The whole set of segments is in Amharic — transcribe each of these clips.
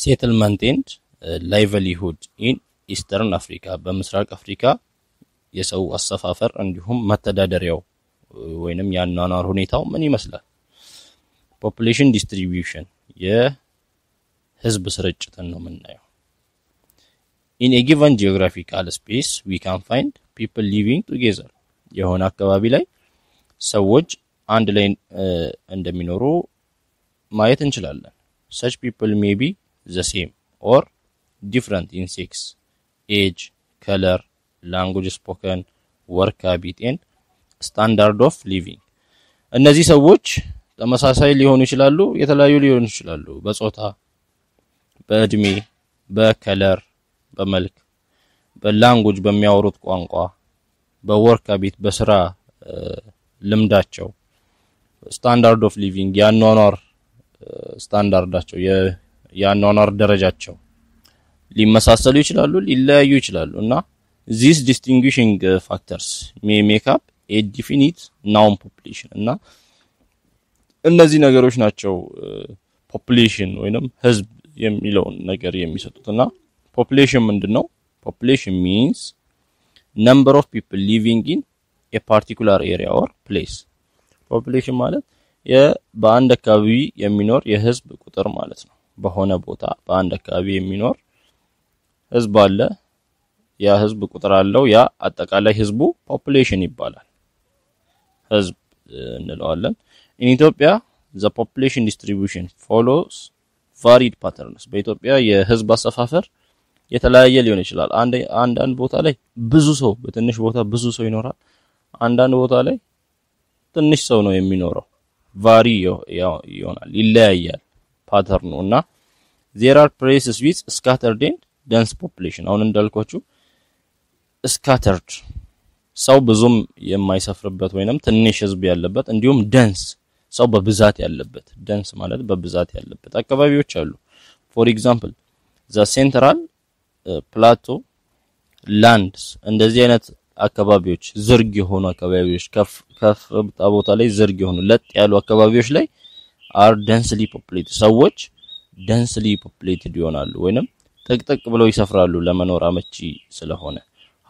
ሴትልመንት ኤንድ ላይቨሊሁድ ኢን ኢስተርን አፍሪካ በምስራቅ አፍሪካ የሰው አሰፋፈር እንዲሁም መተዳደሪያው uh, ወይንም የአኗኗር ሁኔታው ምን ይመስላል? ፖፑሌሽን ዲስትሪቢዩሽን የህዝብ ስርጭትን ነው የምናየው። ኢን ኤ ጊቨን ጂኦግራፊካል ስፔስ ዊ ካን ፋይንድ ፒፕል ሊቪንግ ቱጌዘር የሆነ አካባቢ ላይ ሰዎች አንድ ላይ uh, እንደሚኖሩ ማየት እንችላለን። ሰች ፒፕል ሜይ ቢ the same or different in sex, age, color, language spoken, work habit and standard of living እነዚህ ሰዎች ተመሳሳይ ሊሆኑ ይችላሉ፣ የተለያዩ ሊሆኑ ይችላሉ። በጾታ፣ በእድሜ፣ በከለር፣ በመልክ፣ በላንጉጅ፣ በሚያወሩት ቋንቋ፣ በወርክ ቤት፣ በስራ ልምዳቸው፣ ስታንዳርድ ኦፍ ሊቪንግ፣ የአኗኗር ስታንዳርዳቸው፣ የአኗኗር ደረጃቸው ሊመሳሰሉ ይችላሉ፣ ሊለያዩ ይችላሉ እና ዚስ ዲስቲንጉሽንግ ፋክተርስ ሜ ሜክ አፕ ኤ ዲፊኒት ናውን ፖፕሌሽን እና እነዚህ ነገሮች ናቸው ፖፕሌሽን ወይንም ህዝብ የሚለውን ነገር የሚሰጡት እና ፖፕሌሽን ምንድን ነው? ፖፕሌሽን ሚንስ ነምበር ኦፍ ፒፕል ሊቪንግ ኢን ኤ ፓርቲኩላር ኤሪያ ኦር ፕሌስ። ፖፕሌሽን ማለት በአንድ አካባቢ የሚኖር የህዝብ ቁጥር ማለት ነው። በሆነ ቦታ በአንድ አካባቢ የሚኖር ህዝብ አለ። ያ ህዝብ ቁጥር አለው። ያ አጠቃላይ ህዝቡ ፖፑሌሽን ይባላል። ህዝብ እንለዋለን። ኢን ኢትዮጵያ ዘ ፖፑሌሽን ዲስትሪቢዩሽን ፎሎስ ቫሪድ ፓተርንስ። በኢትዮጵያ የህዝብ አሰፋፈር የተለያየ ሊሆን ይችላል። አንዳንድ ቦታ ላይ ብዙ ሰው በትንሽ ቦታ ብዙ ሰው ይኖራል። አንዳንድ ቦታ ላይ ትንሽ ሰው ነው የሚኖረው። ቫሪ ይሆናል፣ ይለያያል ፓተርኑ እና ዜር አር ፕሌስስ ዊዝ ስካተርድ ኤንድ ደንስ ፖፕሌሽን አሁን እንዳልኳችሁ ስካተርድ ሰው ብዙም የማይሰፍርበት ወይንም ትንሽ ህዝብ ያለበት እንዲሁም ደንስ ሰው በብዛት ያለበት ደንስ ማለት በብዛት ያለበት አካባቢዎች አሉ። ፎር ኤግዛምፕል ዘ ሴንትራል ፕላቶ ላንድስ እንደዚህ አይነት አካባቢዎች ዝርግ የሆኑ አካባቢዎች ከፍታ ቦታ ላይ ዝርግ የሆኑ ለጥ ያሉ አካባቢዎች ላይ አር ደንስሊ ፖፕሌት ሰዎች ደንስሊ ፖፕሌትድ ይሆናሉ ወይንም ጥቅጥቅ ብለው ይሰፍራሉ ለመኖር አመቺ ስለሆነ።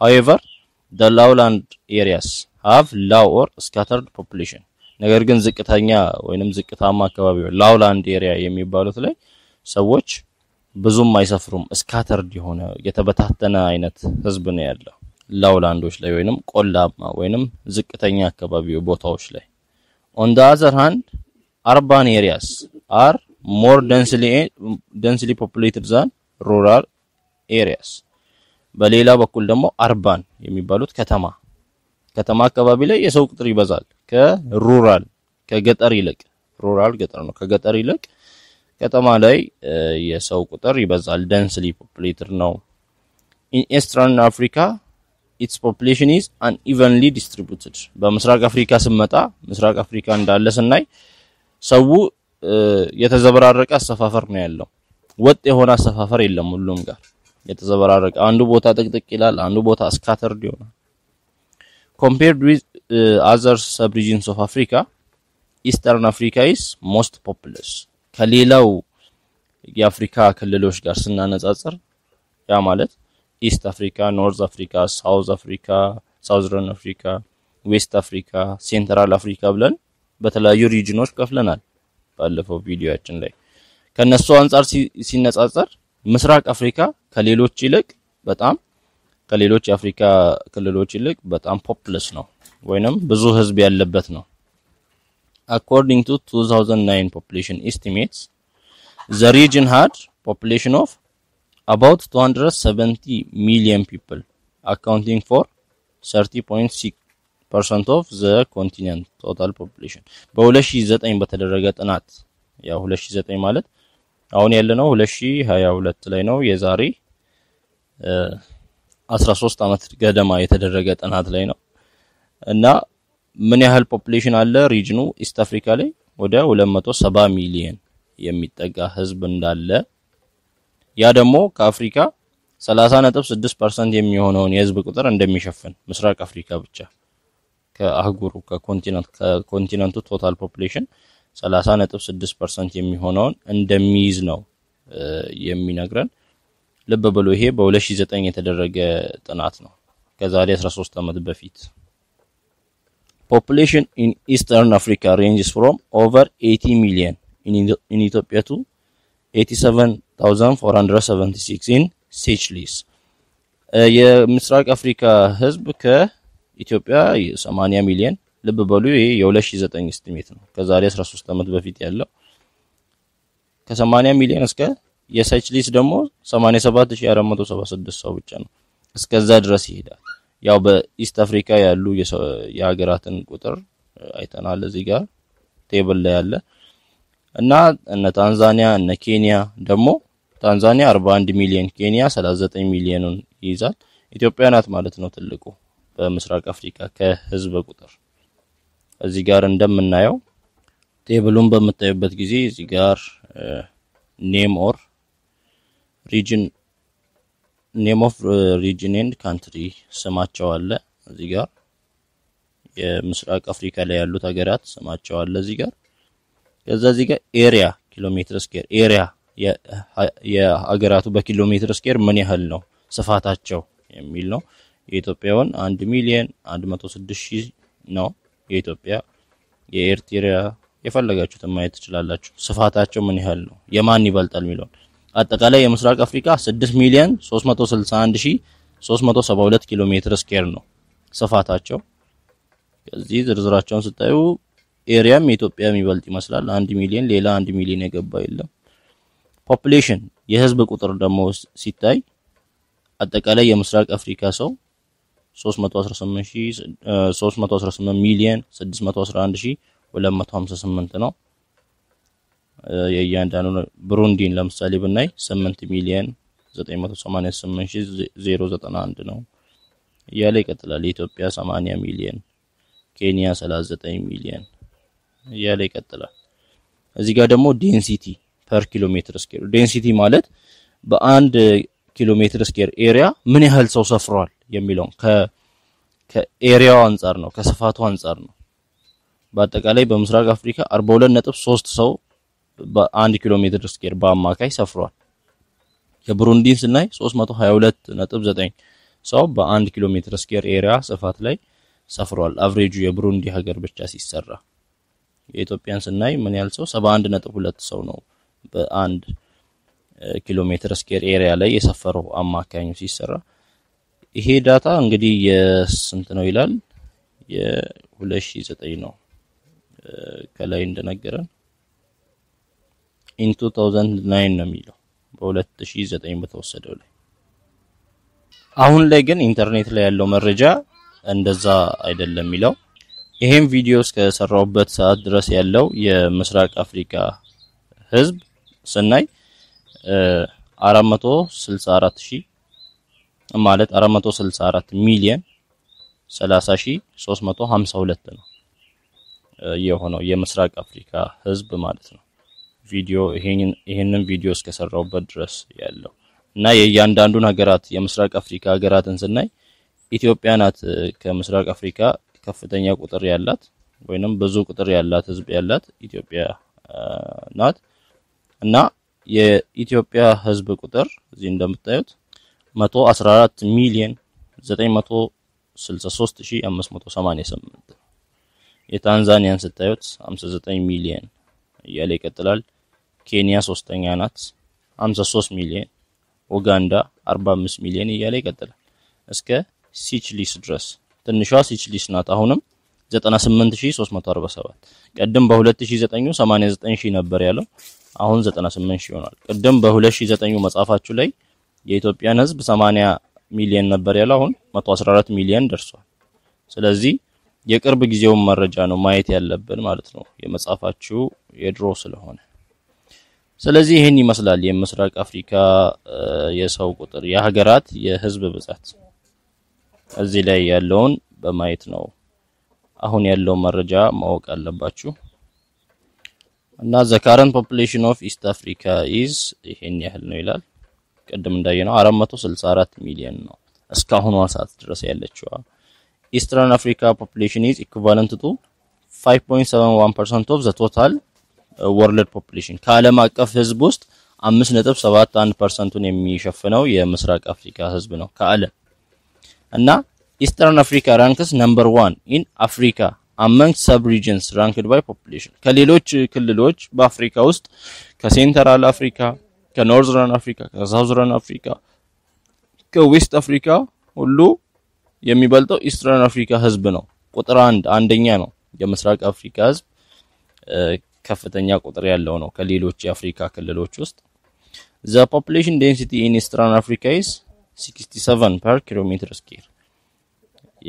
ሃዌቨር ደ ላውላንድ ኤሪያስ ሃቭ ላው ኦር ስካተርድ ፖፕሌሽን። ነገር ግን ዝቅተኛ ወይንም ዝቅታማ አካባቢዎች ላውላንድ ኤሪያ የሚባሉት ላይ ሰዎች ብዙም አይሰፍሩም። ስካተርድ የሆነ የተበታተነ አይነት ህዝብ ነው ያለው ላውላንዶች ላይ ወይንም ቆላማ ወይንም ዝቅተኛ አካባቢ ቦታዎች ላይ ኦን ዘ አዘር ሃንድ አርባን ኤሪያስ አር more densely, densely populated than rural areas በሌላ በኩል ደግሞ አርባን የሚባሉት ከተማ ከተማ አካባቢ ላይ የሰው ቁጥር ይበዛል ከሩራል ከገጠር ይልቅ ሩራል ገጠር ነው ከገጠር ይልቅ ከተማ ላይ የሰው ቁጥር ይበዛል densely populated ነው in eastern africa its population is unevenly distributed በምስራቅ አፍሪካ ስመጣ ምስራቅ አፍሪካ እንዳለ ስናይ ሰው የተዘበራረቀ አሰፋፈር ነው ያለው። ወጥ የሆነ አሰፋፈር የለም። ሁሉም ጋር የተዘበራረቀ አንዱ ቦታ ጥቅጥቅ ይላል፣ አንዱ ቦታ ስካተርድ ይሆናል። ኮምፔርድ ዊዝ አዘር ሰብ ኦፍ አፍሪካ ኢስተርን አፍሪካ ኢስ ሞስት ፖፕለስ ከሌላው የአፍሪካ ክልሎች ጋር ስናነጻጽር ያ ማለት ኢስት አፍሪካ፣ ኖርዝ አፍሪካ፣ ሳውዝ አፍሪካ፣ ሳውዝረን አፍሪካ፣ ዌስት አፍሪካ፣ ሴንትራል አፍሪካ ብለን በተለያዩ ሪጅኖች ከፍለናል። ባለፈው ቪዲዮያችን ላይ ከነሱ አንጻር ሲነጻጸር ምስራቅ አፍሪካ ከሌሎች ይልቅ በጣም ከሌሎች የአፍሪካ ክልሎች ይልቅ በጣም ፖፕለስ ነው ወይንም ብዙ ህዝብ ያለበት ነው። አኮርዲንግ ቱ 2009 ፖፑሌሽን ኤስቲሜትስ ዘ ሪጅን ሃድ ፖፑሌሽን ኦፍ አባውት 270 ሚሊዮን ፒፕል አካውንቲንግ ፎር 30.6 ፐርሰንት ኦፍ ዘ ኮንቲነንት ቶታል ፖፑሌሽን በ2009 በተደረገ ጥናት ያ 2009 ማለት አሁን ያለነው 2022 ላይ ነው። የዛሬ 13 ዓመት ገደማ የተደረገ ጥናት ላይ ነው እና ምን ያህል ፖፑሌሽን አለ ሪጅኑ ኢስት አፍሪካ ላይ ወደ 270 ሚሊዮን የሚጠጋ ህዝብ እንዳለ ያ ደግሞ ከአፍሪካ 30.6 የሚሆነውን የህዝብ ቁጥር እንደሚሸፍን ምስራቅ አፍሪካ ብቻ ከአህጉሩ ከኮንቲነንት ከኮንቲነንቱ ቶታል ፖፕሌሽን 30.6 ፐርሰንት የሚሆነውን እንደሚይዝ ነው የሚነግረን። ልብ ብሎ ይሄ በ2009 የተደረገ ጥናት ነው፣ ከዛሬ 13 ዓመት በፊት። ፖፕሌሽን ኢን ኢስተርን አፍሪካ ሬንጅስ ፍሮም ኦቨር 80 ሚሊየን ኢን ኢትዮጵያ ቱ 87476 ኢን ሴችሊስ የምስራቅ አፍሪካ ህዝብ ከ ኢትዮጵያ 80 ሚሊዮን ልብ በሉ ይሄ የ2009 ስቲሜት ነው። ከዛሬ 13 ዓመት በፊት ያለው ከ80 ሚሊዮን እስከ የሰች ሊስ ደግሞ 87476 ሰው ብቻ ነው። እስከዛ ድረስ ይሄዳል። ያው በኢስት አፍሪካ ያሉ የሀገራትን ቁጥር አይተናል እዚህ ጋር ቴብል ላይ ያለ እና እነ ታንዛኒያ እነ ኬንያ ደግሞ ታንዛኒያ 41 ሚሊዮን ኬንያ 39 ሚሊዮኑን ይይዛል። ኢትዮጵያ ናት ማለት ነው ትልቁ በምስራቅ አፍሪካ ከህዝብ ቁጥር እዚህ ጋር እንደምናየው ቴብሉን በምታዩበት ጊዜ እዚህ ጋር ኔም ኦር ሪጅን ኔም ኦፍ ሪጅን ኤንድ ካንትሪ ስማቸው አለ። እዚህ ጋር የምስራቅ አፍሪካ ላይ ያሉት ሀገራት ስማቸው አለ። እዚህ ጋር ከዛ እዚህ ጋር ኤሪያ ኪሎ ሜትር ስኬር ኤሪያ የሀገራቱ በኪሎ ሜትር ስኬር ምን ያህል ነው ስፋታቸው የሚል ነው። የኢትዮጵያውን 1 ሚሊዮን 106 ሺህ ነው የኢትዮጵያ የኤርትራ የፈለጋችሁትን ማየት ትችላላችሁ። ስፋታቸው ምን ያህል ነው፣ የማን ይበልጣል የሚለውን አጠቃላይ የምስራቅ አፍሪካ 6 ሚሊዮን 361372 ኪሎ ሜትር ስኬር ነው ስፋታቸው። ከዚህ ዝርዝራቸውን ስታዩ ኤሪያም የኢትዮጵያ የሚበልጥ ይመስላል። 1 ሚሊዮን ሌላ 1 ሚሊዮን የገባ የለም። ፖፕሌሽን የህዝብ ቁጥር ደግሞ ሲታይ አጠቃላይ የምስራቅ አፍሪካ ሰው 318 ሚሊዮን 258 ነው። የእያንዳንዱ ብሩንዲን ለምሳሌ ብናይ 8 ሚሊዮን 988091 ነው እያለ ይቀጥላል። የኢትዮጵያ 80 ሚሊዮን፣ ኬንያ 39 ሚሊዮን እያለ ይቀጥላል። እዚህ ጋር ደግሞ ዴንሲቲ ፐር ኪሎ ሜትር ስኬር ዴንሲቲ ማለት በአንድ ኪሎ ሜትር ስኬር ኤሪያ ምን ያህል ሰው ሰፍሯል የሚለውን ከኤሪያው አንጻር ነው፣ ከስፋቱ አንጻር ነው። በአጠቃላይ በምስራቅ አፍሪካ 42 ነጥብ 3 ሰው በአንድ ኪሎ ሜትር ስኬር በአማካይ ሰፍሯል። የብሩንዲን ስናይ 322 ነጥብ 9 ሰው በአንድ ኪሎ ሜትር ስኬር ኤሪያ ስፋት ላይ ሰፍሯል። አቨሬጁ የብሩንዲ ሀገር ብቻ ሲሰራ የኢትዮጵያን ስናይ ምን ያህል ሰው 71 ነጥብ 2 ሰው ነው በአንድ ኪሎ ሜትር ስኬር ኤሪያ ላይ የሰፈረው አማካኙ ሲሰራ ይሄ ዳታ እንግዲህ የስንት ነው ይላል? የ2009 ነው ከላይ እንደነገረን ኢን 2009 ነው የሚለው በ2009 በተወሰደው ላይ። አሁን ላይ ግን ኢንተርኔት ላይ ያለው መረጃ እንደዛ አይደለም የሚለው ይሄም ቪዲዮ እስከሰራውበት ሰዓት ድረስ ያለው የምስራቅ አፍሪካ ህዝብ ስናይ 464000 ማለት 464 ሚሊዮን 30352 ነው የሆነው የምስራቅ አፍሪካ ህዝብ ማለት ነው። ቪዲዮ ይሄንን ቪዲዮ እስከሰራውበት ድረስ ያለው እና የእያንዳንዱን ሀገራት የምስራቅ አፍሪካ ሀገራትን ስናይ ኢትዮጵያ ናት ከምስራቅ አፍሪካ ከፍተኛ ቁጥር ያላት ወይንም ብዙ ቁጥር ያላት ህዝብ ያላት ኢትዮጵያ ናት እና የኢትዮጵያ ህዝብ ቁጥር እዚህ እንደምታዩት 114 ሚሊዮን 963588 የታንዛኒያን ስታዩት 59 ሚሊዮን እያለ ይቀጥላል። ኬንያ ሶስተኛ ናት 53 ሚሊዮን፣ ኡጋንዳ 45 ሚሊዮን እያለ ይቀጥላል እስከ ሲችሊስ ድረስ ትንሿ ሲችሊስ ናት። አሁንም 98347 ቅድም በ2009 89000 ነበር ያለው። አሁን 98000 ይሆናል። ቅድም በ2009 መጽሐፋችሁ ላይ የኢትዮጵያን ህዝብ 80 ሚሊዮን ነበር ያለው አሁን 114 ሚሊዮን ደርሷል። ስለዚህ የቅርብ ጊዜውን መረጃ ነው ማየት ያለብን ማለት ነው፣ የመጻፋችሁ የድሮ ስለሆነ። ስለዚህ ይህን ይመስላል የምስራቅ አፍሪካ የሰው ቁጥር የሀገራት የህዝብ ብዛት። እዚህ ላይ ያለውን በማየት ነው አሁን ያለው መረጃ ማወቅ አለባችሁ። እና ዘ ካረንት ፖፑሌሽን ኦፍ ኢስት አፍሪካ ኢዝ ይሄን ያህል ነው ይላል። ቅድም እንዳየነው 464 ሚሊዮን ነው እስካሁን ሰዓት ድረስ ያለችዋ። ኢስተርን አፍሪካ ፖፕሌሽን ኢዝ ኢኩቫለንት ቱ 5.71% ኦፍ ዘ ቶታል ወርልድ ፖፕሌሽን ከዓለም አቀፍ ህዝብ ውስጥ 5.71%ን የሚሸፍነው የምስራቅ አፍሪካ ህዝብ ነው ከዓለም እና ኢስተርን አፍሪካ ራንክስ ነምበር 1 ኢን አፍሪካ አመንግ ሰብ ሪጅንስ ራንክድ ባይ ፖፕሌሽን ከሌሎች ክልሎች በአፍሪካ ውስጥ ከሴንትራል አፍሪካ ከኖርዝርን አፍሪካ ከሳውዝርን አፍሪካ ከዌስት አፍሪካ ሁሉ የሚበልጠው ኢስትርን አፍሪካ ህዝብ ነው። ቁጥር አንድ አንደኛ ነው። የምስራቅ አፍሪካ ህዝብ ከፍተኛ ቁጥር ያለው ነው ከሌሎች የአፍሪካ ክልሎች ውስጥ። ዘ ፖፑሌሽን ዴንሲቲ ኢን ኢስትርን አፍሪካ ኢዝ 67 ፐር ኪሎ ሜትር ስኩዌር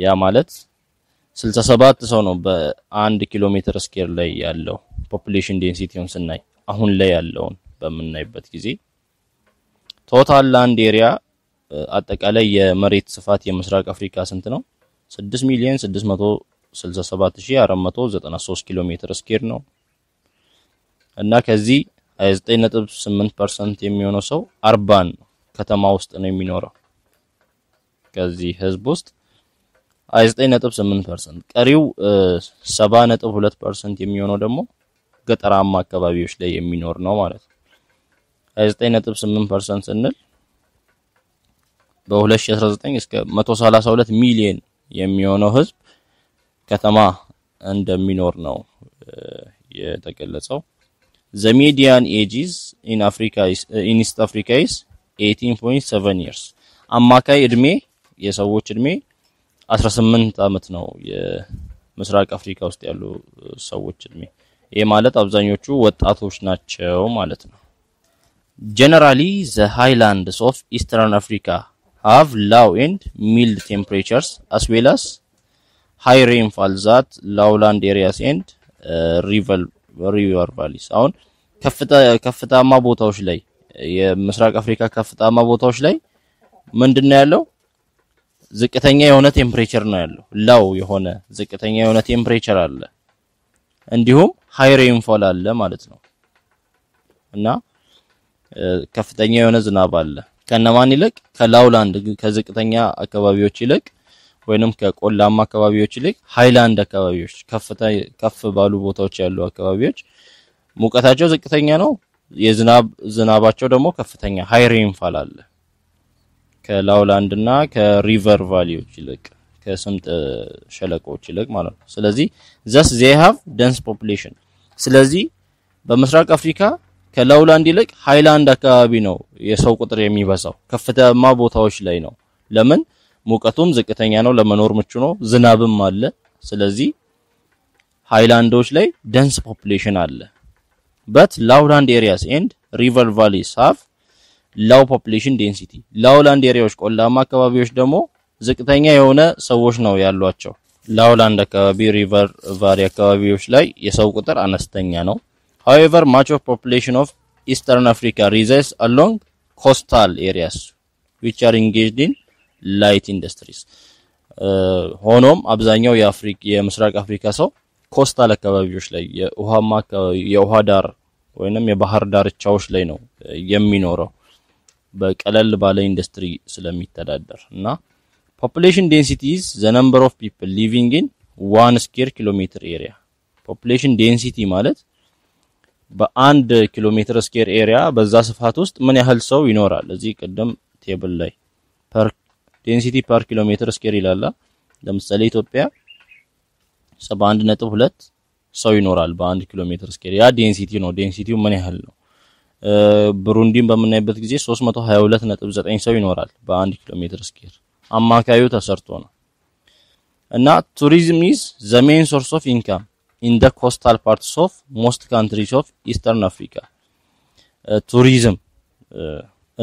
ያ ማለት 67 ሰው ነው በአንድ ኪሎ ሜትር ስኩዌር ላይ ያለው ፖፑሌሽን ዴንሲቲውን ስናይ አሁን ላይ ያለውን በምናይበት ጊዜ ቶታል ላንድ ኤሪያ አጠቃላይ የመሬት ስፋት የምስራቅ አፍሪካ ስንት ነው? 6 ሚሊዮን 667493 ኪሎ ሜትር ስኬር ነው እና ከዚህ 29.8% የሚሆነው ሰው አርባን ከተማ ውስጥ ነው የሚኖረው። ከዚህ ህዝብ ውስጥ 29.8% ቀሪው 70.2% የሚሆነው ደግሞ ገጠራማ አካባቢዎች ላይ የሚኖር ነው ማለት ነው። 29.8 ስንል በ2019 እስከ 132 ሚሊዮን የሚሆነው ህዝብ ከተማ እንደሚኖር ነው የተገለጸው። ዘ ሚዲያን ኤጂዝ ኢን አፍሪካ ኢን ኢስት አፍሪካ ኢስ 18.7 ይርስ አማካይ እድሜ የሰዎች እድሜ 18 ዓመት ነው የምስራቅ አፍሪካ ውስጥ ያሉ ሰዎች እድሜ። ይህ ማለት አብዛኞቹ ወጣቶች ናቸው ማለት ነው። Generally, the highlands of eastern Africa have low and mild temperatures as well as high rainfall that lowland areas and uh, river, river valleys. አሁን ከፍታማ ቦታዎች ላይ የምስራቅ አፍሪካ ከፍታማ ቦታዎች ላይ ምንድነው ያለው? ዝቅተኛ የሆነ ቴምፕሬቸር ነው ያለው። ላው የሆነ ዝቅተኛ የሆነ ቴምፕሬቸር አለ፣ እንዲሁም ሃይ ሬንፎል አለ ማለት ነው እና ከፍተኛ የሆነ ዝናብ አለ። ከነማን ይልቅ ከላውላንድ ከዝቅተኛ አካባቢዎች ይልቅ ወይንም ከቆላማ አካባቢዎች ይልቅ ሃይላንድ አካባቢዎች ከፍ ባሉ ቦታዎች ያሉ አካባቢዎች ሙቀታቸው ዝቅተኛ ነው። የዝናብ ዝናባቸው ደግሞ ከፍተኛ ሃይ ሬንፋል አለ ከላውላንድ እና ከሪቨር ቫሊዎች ይልቅ ከስምጥ ሸለቆዎች ይልቅ ማለት ነው። ስለዚህ ዘስ ዜይ ሃቭ ደንስ ፖፑሌሽን። ስለዚህ በምስራቅ አፍሪካ ከላውላንድ ይልቅ ሃይላንድ አካባቢ ነው የሰው ቁጥር የሚበዛው። ከፍተማ ቦታዎች ላይ ነው። ለምን ሙቀቱም ዝቅተኛ ነው፣ ለመኖር ምቹ ነው፣ ዝናብም አለ። ስለዚህ ሃይላንዶች ላይ ደንስ ፖፕሌሽን አለ። በት ላውላንድ ኤሪያስ ኤንድ ሪቨር ቫሊስ ሃፍ ላው ፖፕሌሽን ዴንሲቲ። ላውላንድ ኤሪያዎች፣ ቆላማ አካባቢዎች ደግሞ ዝቅተኛ የሆነ ሰዎች ነው ያሏቸው። ላውላንድ አካባቢ፣ ሪቨር ቫሊ አካባቢዎች ላይ የሰው ቁጥር አነስተኛ ነው። However, much of population of Eastern Africa resides along coastal areas which are engaged in light industries። uh, ሆኖም አብዛኛው የምስራቅ አፍሪካ ሰው ኮስታል አካባቢዎች ላይ የውሃማ የውሃ ዳር ወይም የባህር ዳርቻዎች ላይ ነው uh, የሚኖረው በቀለል ባለ ኢንዱስትሪ ስለሚተዳደር እና ፖፑሌሽን ዴንሲቲ ኢዝ ዘ ነምበር ኦፍ ፒፕል ሊቪንግ ኢን ዋን ስኩዌር ኪሎ ሜትር ኤሪያ ፖፑሌሽን ዴንሲቲ ማለት በአንድ ኪሎ ሜትር ስኬር ኤሪያ በዛ ስፋት ውስጥ ምን ያህል ሰው ይኖራል? እዚህ ቅድም ቴብል ላይ ፐር ዴንሲቲ ፐር ኪሎ ሜትር ስኬር ይላል። ለምሳሌ ኢትዮጵያ 71.2 ሰው ይኖራል በአንድ ኪሎ ሜትር ስኬር። ያ ዴንሲቲ ነው። ዴንሲቲው ምን ያህል ነው? ብሩንዲን በምናይበት ጊዜ 322.9 ሰው ይኖራል በአንድ ኪሎ ሜትር ስኬር። አማካዩ ተሰርቶ ነው እና ቱሪዝም ኢዝ ዘ ሜን ሶርስ ኦፍ ኢንካም ኢን ደ ኮስታል ፓርትስ ኦፍ ሞስት ካንትሪስ ኦፍ ኢስተርን አፍሪካ ቱሪዝም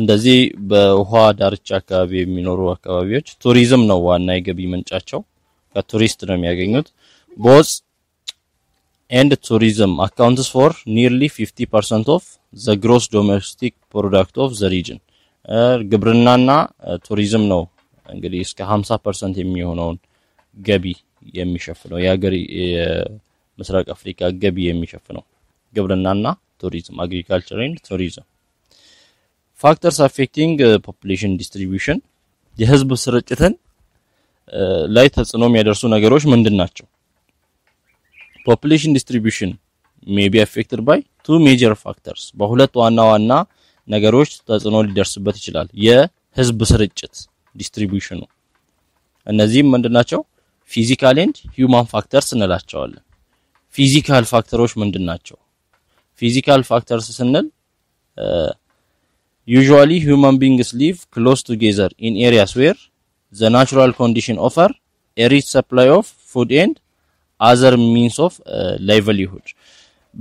እንደዚህ በውሃ ዳርቻ አካባቢ የሚኖሩ አካባቢዎች ቱሪዝም ነው ዋና የገቢ ምንጫቸው። ከቱሪስት ነው የሚያገኙት። ቦዝ ኤንድ ቱሪዝም አካውንትስ ፎር ኒርሊ 50% ኦፍ ዘ ግሮስ ዶሜስቲክ ፕሮዳክት ኦፍ ዘ ሪጅን። uh, ግብርናና uh, ቱሪዝም ነው እንግዲህ እስከ 50% የሚሆነውን ገቢ የሚሸፍነው የሀገር ምስራቅ አፍሪካ ገቢ የሚሸፍነው ግብርናና ቱሪዝም አግሪካልቸር ኤንድ ቱሪዝም። ፋክተርስ አፌክቲንግ ፖፑሌሽን ዲስትሪቢሽን የህዝብ ስርጭትን uh, ላይ ተጽዕኖ የሚያደርሱ ነገሮች ምንድን ናቸው? ፖፑሌሽን ዲስትሪቢሽን ሜይ ቢ አፌክትድ ባይ ቱ ሜጀር ፋክተርስ በሁለት ዋና ዋና ነገሮች ተጽዕኖ ሊደርስበት ይችላል። የህዝብ ስርጭት ዲስትሪቢሽኑ እነዚህም ምንድን ናቸው? ፊዚካል ኤንድ ሂውማን ፋክተርስ እንላቸዋለን። ፊዚካል ፋክተሮች ምንድን ናቸው? ፊዚካል ፋክተርስ ስንል ዩዥዋሊ ሂውማን ቢንግስ ሊቭ ክሎዝ ቱጌዘር ኢን ኤሪያስ ዌር ዘ ናቹራል ኮንዲሽን ኦፈር ኤ ሪች ሰፕላይ ኦፍ ፉድ ኤንድ አዘር ሚንስ ኦፍ ላይቨሊሁድ።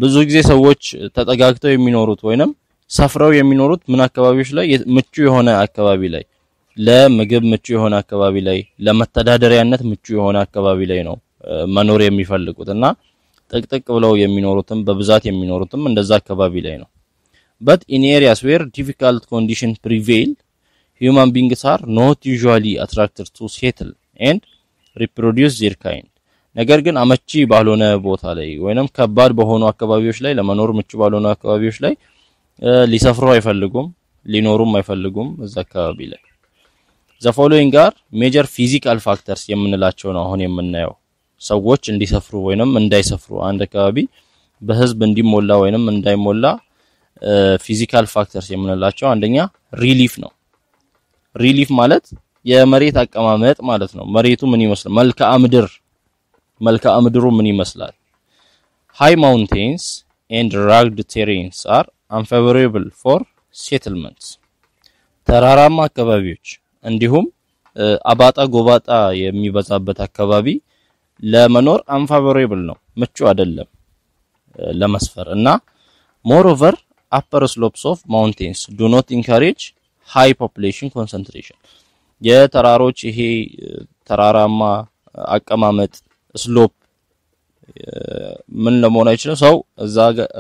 ብዙ ጊዜ ሰዎች ተጠጋግተው የሚኖሩት ወይንም ሰፍረው የሚኖሩት ምን አካባቢዎች ላይ? ምቹ የሆነ አካባቢ ላይ፣ ለምግብ ምቹ የሆነ አካባቢ ላይ፣ ለመተዳደሪያነት ምቹ የሆነ አካባቢ ላይ ነው መኖር የሚፈልጉት እና ጥቅጥቅ ብለው የሚኖሩትም በብዛት የሚኖሩትም እንደዛ አካባቢ ላይ ነው። በት ኢን ኤሪያስ ዌር ዲፊካልት ኮንዲሽን ፕሪቬይል ሂውማን ቢንግስ አር ኖት ዩዥዋሊ አትራክትድ ቱ ሴትል ኤንድ ሪፕሮዲዩስ ዜር ካይንድ። ነገር ግን አመቺ ባልሆነ ቦታ ላይ ወይንም ከባድ በሆኑ አካባቢዎች ላይ ለመኖር ምቹ ባልሆኑ አካባቢዎች ላይ ሊሰፍሩ አይፈልጉም፣ ሊኖሩም አይፈልጉም እዛ አካባቢ ላይ ዘ ፎሎዊንግ ጋር ሜጀር ፊዚካል ፋክተርስ የምንላቸው ነው አሁን የምናየው ሰዎች እንዲሰፍሩ ወይንም እንዳይሰፍሩ አንድ አካባቢ በህዝብ እንዲሞላ ወይንም እንዳይሞላ ፊዚካል ፋክተርስ የምንላቸው አንደኛ ሪሊፍ ነው። ሪሊፍ ማለት የመሬት አቀማመጥ ማለት ነው። መሬቱ ምን ይመስላል? መልክዓ ምድር መልክዓ ምድሩ ምን ይመስላል? ሃይ ማውንቴንስ ኤንድ ራግድ ቴሬንስ አር አንፌቨሬብል ፎር ሴትልመንትስ። ተራራማ አካባቢዎች እንዲሁም አባጣ ጎባጣ የሚበዛበት አካባቢ ለመኖር አንፋቮሬብል ነው፣ ምቹ አይደለም ለመስፈር እና ሞሮቨር አፐር ስሎፕስ ኦፍ ማውንቴንስ ዱ ኖት ኢንካሬጅ ሃይ ፖፕሌሽን ኮንሰንትሬሽን የተራሮች ይሄ ተራራማ አቀማመጥ ስሎፕ ምን ለመሆን አይችልም። ሰው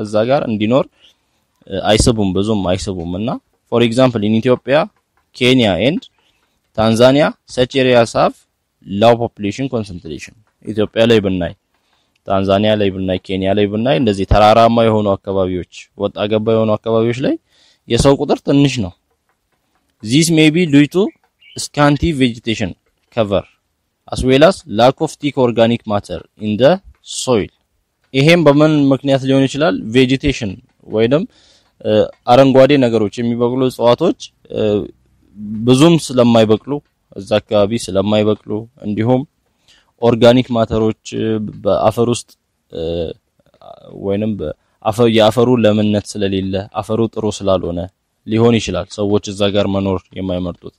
እዛ ጋር እንዲኖር አይስቡም፣ ብዙም አይስቡም እና ፎር ኤግዛምፕል ኢን ኢትዮጵያ፣ ኬንያ ኤንድ ታንዛኒያ ሰች ኤሪያስ ሃቭ ላው ፖፕሌሽን ኮንሰንትሬሽን ኢትዮጵያ ላይ ብናይ፣ ታንዛኒያ ላይ ብናይ፣ ኬንያ ላይ ብናይ እንደዚህ ተራራማ የሆኑ አካባቢዎች፣ ወጣ ገባ የሆኑ አካባቢዎች ላይ የሰው ቁጥር ትንሽ ነው። ዚስ ሜቢ ሉይቱ ስካንቲ ቬጂቴሽን ከቨር አስ ዌል አስ ላክ ኦፍ ቲክ ኦርጋኒክ ማተር ኢን ዘ ሶይል። ይሄም በምን ምክንያት ሊሆን ይችላል? ቬጂቴሽን ወይንም አረንጓዴ ነገሮች የሚበቅሉ እጽዋቶች ብዙም ስለማይበቅሉ እዛ አካባቢ ስለማይበቅሉ እንዲሁም ኦርጋኒክ ማተሮች በአፈር ውስጥ ወይንም የአፈሩ ለምነት ስለሌለ አፈሩ ጥሩ ስላልሆነ ሊሆን ይችላል ሰዎች እዛ ጋር መኖር የማይመርጡት